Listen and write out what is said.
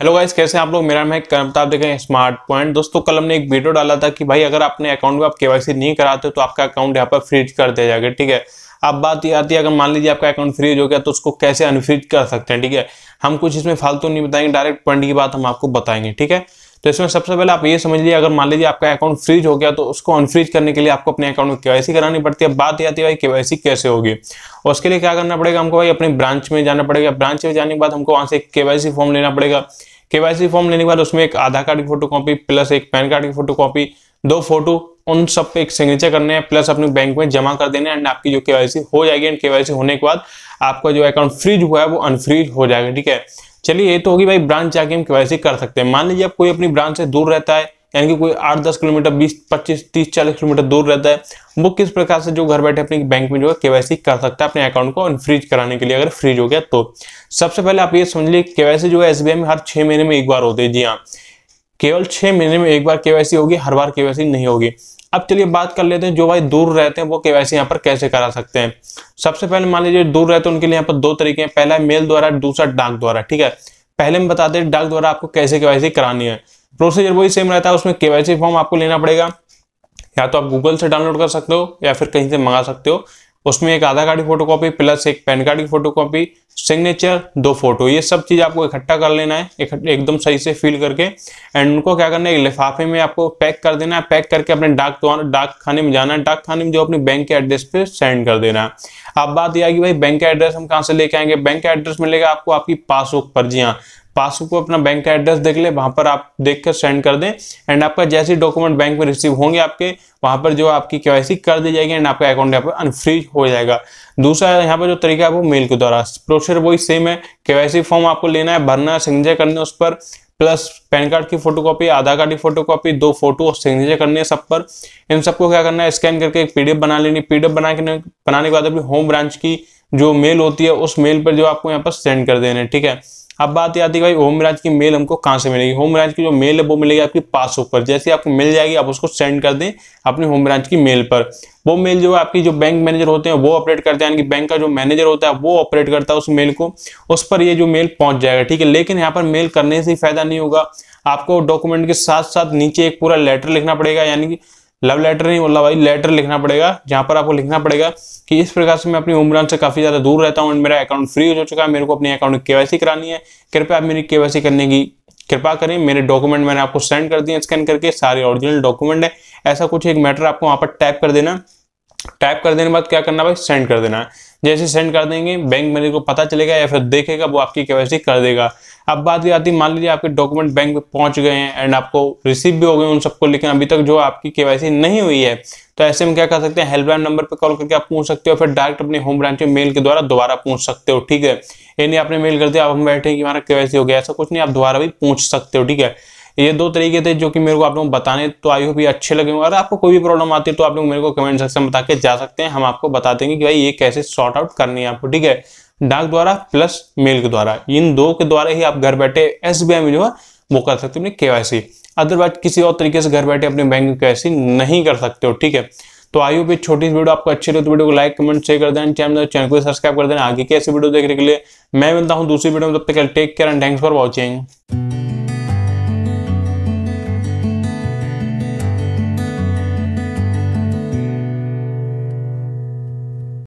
hello guys कैसे आप लोग मेरा नाम है मैं आप देख रहे हैं स्मार्ट पॉइंट दोस्तों कल हमने एक वीडियो डाला था कि भाई अगर अपने अकाउंट में आप केवाईसी नहीं कराते तो आपका अकाउंट यहाँ पर फ्रीज कर दिया जाएगा ठीक है अब बात ये आती है अगर मान लीजिए आपका अकाउंट फ्रीज हो गया तो उसको कैसे अनफ्रीज कर सकते हैं ठीक है हम कुछ इसमें फालतू नहीं बताएंगे डायरेक्ट पॉइंट की बात हम आपको बताएंगे ठीक है तो इसमें सबसे पहले आप ये समझ लीजिए अगर मान लीजिए आपका अकाउंट फ्रीज हो गया तो उसको अनफ्रीज करने के लिए आपको अपने अकाउंट में केवाईसी करानी पड़ती है बात यह आती है भाई केवाईसी कैसे होगी और उसके लिए क्या करना पड़ेगा हमको भाई अपने ब्रांच में जाना पड़ेगा ब्रांच में जाने के बाद हमको वहाँ से केवासी फॉर्म लेना पड़ेगा केवासी फॉर्म लेने के बाद उसमें एक आधार कार्ड की कॉपी प्लस एक पैन कार्ड की कॉपी दो फोटो उन सब पे एक सिग्नेचर करने हैं प्लस अपने बैंक में जमा कर देने एंड आपकी जो केवाईसी हो जाएगी एंड केवाईसी होने के बाद आपका जो अकाउंट फ्रीज हुआ है वो अनफ्रीज हो जाएगा ठीक है चलिए ये तो होगी भाई ब्रांच जाके हम के कर सकते हैं मान लीजिए आप कोई अपनी ब्रांच से दूर रहता है यानी कि कोई आठ दस किलोमीटर बीस पच्चीस तीस चालीस किलोमीटर दूर रहता है वो किस प्रकार से जो घर बैठे अपनी बैंक में जो है केवाईसी कर सकता है अपने अकाउंट को फ्रीज कराने के लिए अगर फ्रीज हो गया तो सबसे पहले आप ये समझ लीजिए केवाईसी जो है एस में हर छह महीने में एक बार होती है जी हाँ केवल छह महीने में एक बार केवाईसी होगी हर बार केवाईसी नहीं होगी अब चलिए बात कर लेते हैं जो भाई दूर रहते हैं वो के वैसे यहाँ पर कैसे करा सकते हैं सबसे पहले मान लीजिए दूर रहते हैं उनके लिए यहाँ पर दो तरीके हैं पहला है मेल द्वारा दूसरा डाक द्वारा ठीक है पहले हम बताते हैं डाक द्वारा आपको कैसे के करानी है प्रोसीजर वही सेम रहता है उसमें के फॉर्म आपको लेना पड़ेगा या तो आप गूगल से डाउनलोड कर सकते हो या फिर कहीं से मंगा सकते हो उसमें एक आधार कार्ड की फोटोकॉपी प्लस एक पैन कार्ड की कॉपी सिग्नेचर दो फोटो ये सब चीज़ आपको इकट्ठा कर लेना है एकदम सही से फिल करके एंड उनको क्या करना है लिफाफे में आपको पैक कर देना है पैक करके अपने डाक डाक तो खाने में जाना है डाक खाने में जो अपने बैंक के एड्रेस पे सेंड कर देना है अब बात यह आएगी भाई बैंक का एड्रेस हम कहाँ से लेके आएंगे बैंक का एड्रेस मिलेगा आपको आपकी पासबुक पर जी हाँ पासबुक पर अपना बैंक का एड्रेस देख ले वहां पर आप देख कर सेंड कर दें एंड आपका जैसे डॉक्यूमेंट बैंक में रिसीव होंगे आपके वहां पर जो आपकी के कर दी जाएगी एंड आपका अकाउंट यहाँ पर अनफ्रीज हो जाएगा दूसरा यहाँ पर जो तरीका है वो मेल के द्वारा प्रोसेसर वही सेम है के फॉर्म आपको लेना है भरना है सिग्नेचर करने उस पर प्लस पैन कार्ड की फोटोकॉपी आधार कार्ड की फोटोकॉपी दो फोटो और सिग्नेचर करने सब पर इन सबको क्या करना है स्कैन करके एक पीडीएफ बना लेनी पीडीएफ बना के बनाने के बाद अपनी होम ब्रांच की जो मेल होती है उस मेल पर जो आपको यहाँ पर सेंड कर देना है ठीक है अब बात ये आती है भाई होम ब्रांच की मेल हमको कहाँ से मिलेगी होम ब्रांच की जो मेल है वो मिलेगी आपकी पासबुक पर जैसे आपको मिल जाएगी आप उसको सेंड कर दें अपनी होम ब्रांच की मेल पर वो मेल जो है आपकी जो बैंक मैनेजर होते हैं वो ऑपरेट करते हैं यानी कि बैंक का जो मैनेजर होता है वो ऑपरेट करता है उस मेल को उस पर ये जो मेल पहुंच जाएगा ठीक है लेकिन यहाँ पर मेल करने से फायदा नहीं होगा आपको डॉक्यूमेंट के साथ साथ नीचे एक पूरा लेटर लिखना पड़ेगा यानी कि लव लेटर नहीं बोला भाई लेटर लिखना पड़ेगा जहाँ पर आपको लिखना पड़ेगा कि इस प्रकार से मैं अपनी उम्र से काफ़ी ज़्यादा दूर रहता हूँ मेरा अकाउंट फ्री हो चुका है मेरे को अपने अकाउंट की के करानी है कृपया आप मेरी केवासी करने की कृपा करें मेरे डॉक्यूमेंट मैंने आपको सेंड कर दिए स्कैन करके सारे ओरिजिनल डॉक्यूमेंट है ऐसा कुछ एक मैटर आपको वहाँ पर टैप कर देना टाइप कर देने के बाद क्या करना भाई सेंड कर देना है जैसे सेंड कर देंगे बैंक मैनेजर को पता चलेगा या फिर देखेगा वो आपकी केवाईसी कर देगा अब बात ये आती है मान लीजिए आपके डॉक्यूमेंट बैंक में पहुंच गए हैं एंड आपको रिसीव भी हो गए उन सबको लेकिन अभी तक जो आपकी केवाईसी नहीं हुई है तो ऐसे में क्या कर सकते हैं हेल्पलाइन नंबर पर कॉल करके आप पूछ सकते हो फिर डायरेक्ट अपने होम ब्रांच में मेल के द्वारा दोबारा पूछ सकते हो ठीक है यानी आपने मेल कर दिया अब हम बैठे कि हमारा केवाईसी हो गया ऐसा कुछ नहीं आप दोबारा भी पूछ सकते हो ठीक है ये दो तरीके थे जो कि मेरे को आप लोग बताने तो आई होप ये अच्छे लगे होंगे अगर आपको कोई भी प्रॉब्लम आती है तो आप लोग मेरे को कमेंट सेक्शन में बता के जा सकते हैं हम आपको बता देंगे कि भाई ये कैसे सॉर्ट आउट करनी है आपको ठीक है डाक द्वारा प्लस मेल के द्वारा इन दो के द्वारा ही आप घर बैठे एस बी में जो है वो कर सकते हो अपनी के अदरवाइज किसी और तरीके से घर बैठे अपने बैंक की नहीं कर सकते हो ठीक है तो आई होप ये छोटी वीडियो आपको अच्छी लगे तो वीडियो को लाइक कमेंट शेयर कर देना चैनल चैनल को सब्सक्राइब कर देना आगे की ऐसी वीडियो देखने के लिए मैं मिलता हूँ दूसरी वीडियो में तब तक take care and thanks for watching